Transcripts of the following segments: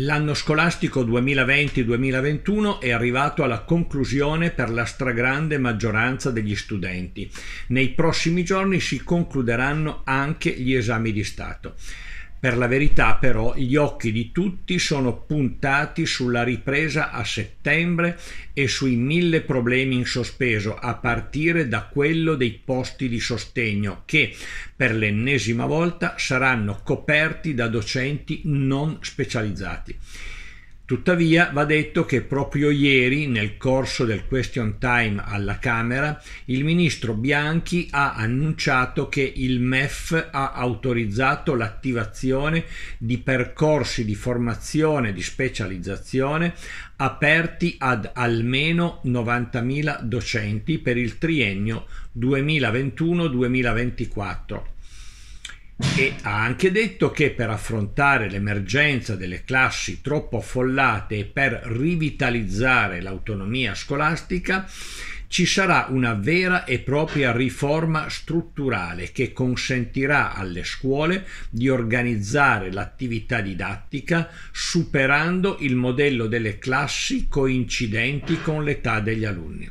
L'anno scolastico 2020-2021 è arrivato alla conclusione per la stragrande maggioranza degli studenti. Nei prossimi giorni si concluderanno anche gli esami di Stato. Per la verità però gli occhi di tutti sono puntati sulla ripresa a settembre e sui mille problemi in sospeso, a partire da quello dei posti di sostegno che per l'ennesima volta saranno coperti da docenti non specializzati. Tuttavia va detto che proprio ieri, nel corso del question time alla Camera, il ministro Bianchi ha annunciato che il MEF ha autorizzato l'attivazione di percorsi di formazione di specializzazione aperti ad almeno 90.000 docenti per il triennio 2021-2024 e ha anche detto che per affrontare l'emergenza delle classi troppo affollate e per rivitalizzare l'autonomia scolastica ci sarà una vera e propria riforma strutturale che consentirà alle scuole di organizzare l'attività didattica superando il modello delle classi coincidenti con l'età degli alunni.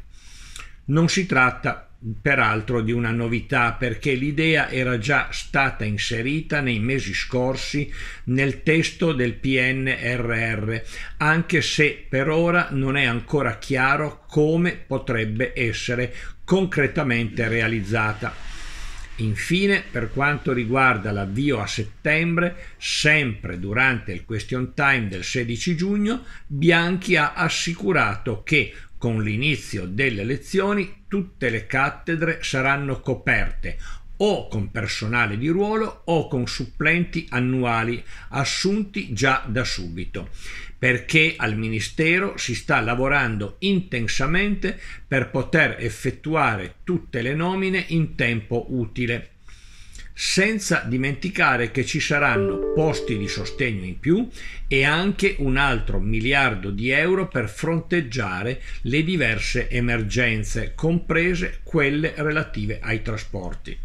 Non si tratta peraltro di una novità perché l'idea era già stata inserita nei mesi scorsi nel testo del PNRR, anche se per ora non è ancora chiaro come potrebbe essere concretamente realizzata. Infine, per quanto riguarda l'avvio a settembre, sempre durante il question time del 16 giugno, Bianchi ha assicurato che con l'inizio delle lezioni tutte le cattedre saranno coperte o con personale di ruolo o con supplenti annuali assunti già da subito, perché al Ministero si sta lavorando intensamente per poter effettuare tutte le nomine in tempo utile senza dimenticare che ci saranno posti di sostegno in più e anche un altro miliardo di euro per fronteggiare le diverse emergenze, comprese quelle relative ai trasporti.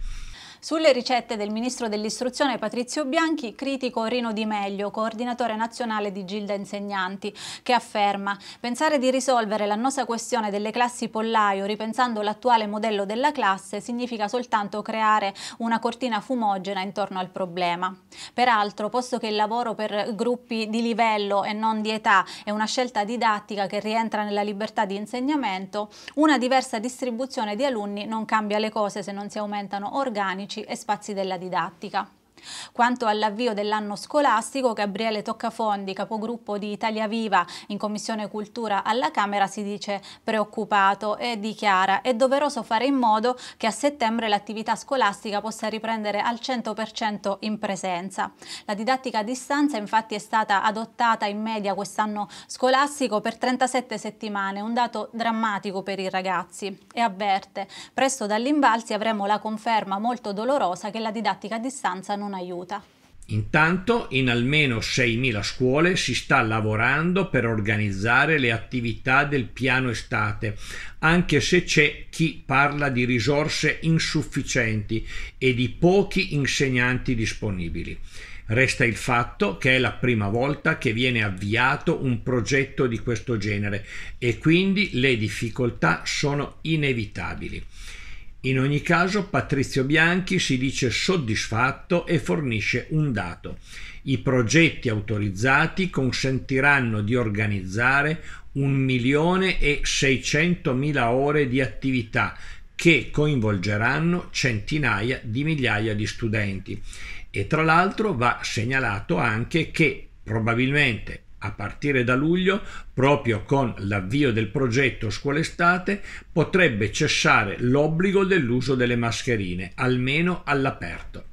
Sulle ricette del ministro dell'istruzione Patrizio Bianchi, critico Rino Di Meglio, coordinatore nazionale di Gilda Insegnanti, che afferma pensare di risolvere l'annosa questione delle classi pollaio ripensando l'attuale modello della classe significa soltanto creare una cortina fumogena intorno al problema. Peraltro, posto che il lavoro per gruppi di livello e non di età è una scelta didattica che rientra nella libertà di insegnamento, una diversa distribuzione di alunni non cambia le cose se non si aumentano organici economici e spazi della didattica. Quanto all'avvio dell'anno scolastico, Gabriele Toccafondi, capogruppo di Italia Viva in Commissione Cultura alla Camera, si dice preoccupato e dichiara è doveroso fare in modo che a settembre l'attività scolastica possa riprendere al 100% in presenza. La didattica a distanza infatti è stata adottata in media quest'anno scolastico per 37 settimane, un dato drammatico per i ragazzi e avverte presto dall'invalsi avremo la conferma molto dolorosa che la didattica a distanza non non aiuta. Intanto in almeno 6.000 scuole si sta lavorando per organizzare le attività del piano estate, anche se c'è chi parla di risorse insufficienti e di pochi insegnanti disponibili. Resta il fatto che è la prima volta che viene avviato un progetto di questo genere e quindi le difficoltà sono inevitabili. In ogni caso Patrizio Bianchi si dice soddisfatto e fornisce un dato. I progetti autorizzati consentiranno di organizzare 1.600.000 ore di attività che coinvolgeranno centinaia di migliaia di studenti. E tra l'altro va segnalato anche che probabilmente a partire da luglio, proprio con l'avvio del progetto Estate, potrebbe cessare l'obbligo dell'uso delle mascherine, almeno all'aperto.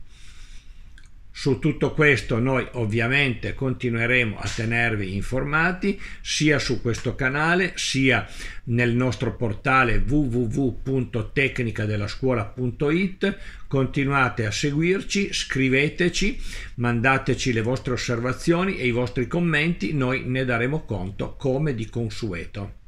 Su tutto questo noi ovviamente continueremo a tenervi informati sia su questo canale sia nel nostro portale www.tecnicadelascuola.it. Continuate a seguirci, scriveteci, mandateci le vostre osservazioni e i vostri commenti, noi ne daremo conto come di consueto.